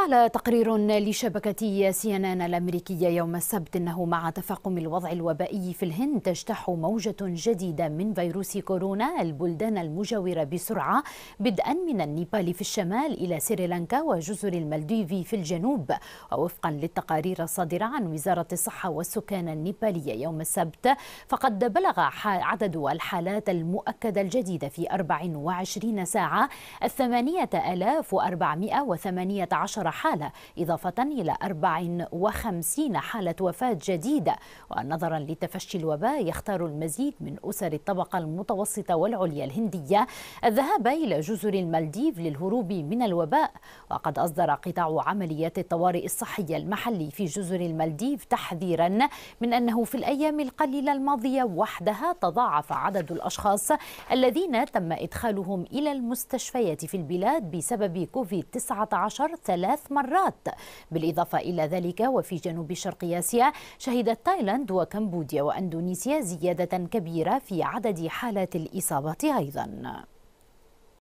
قال تقرير لشبكة سي ان ان الأمريكية يوم السبت أنه مع تفاقم الوضع الوبائي في الهند تجتاح موجة جديدة من فيروس كورونا البلدان المجاورة بسرعة بدءا من النيبال في الشمال إلى سريلانكا وجزر المالديف في الجنوب ووفقا للتقارير الصادرة عن وزارة الصحة والسكان النيبالية يوم السبت فقد بلغ عدد الحالات المؤكدة الجديدة في 24 ساعة 8418 حالة إضافة إلى 54 حالة وفاة جديدة ونظرا لتفشي الوباء يختار المزيد من أسر الطبقة المتوسطة والعليا الهندية الذهاب إلى جزر المالديف للهروب من الوباء وقد أصدر قطاع عمليات الطوارئ الصحية المحلي في جزر المالديف تحذيرا من أنه في الأيام القليلة الماضية وحدها تضاعف عدد الأشخاص الذين تم إدخالهم إلى المستشفيات في البلاد بسبب كوفيد 19 ثلاث ثلاث مرات بالإضافة إلى ذلك وفي جنوب شرق آسيا شهدت تايلاند وكمبوديا وأندونيسيا زيادة كبيرة في عدد حالات الإصابة أيضاً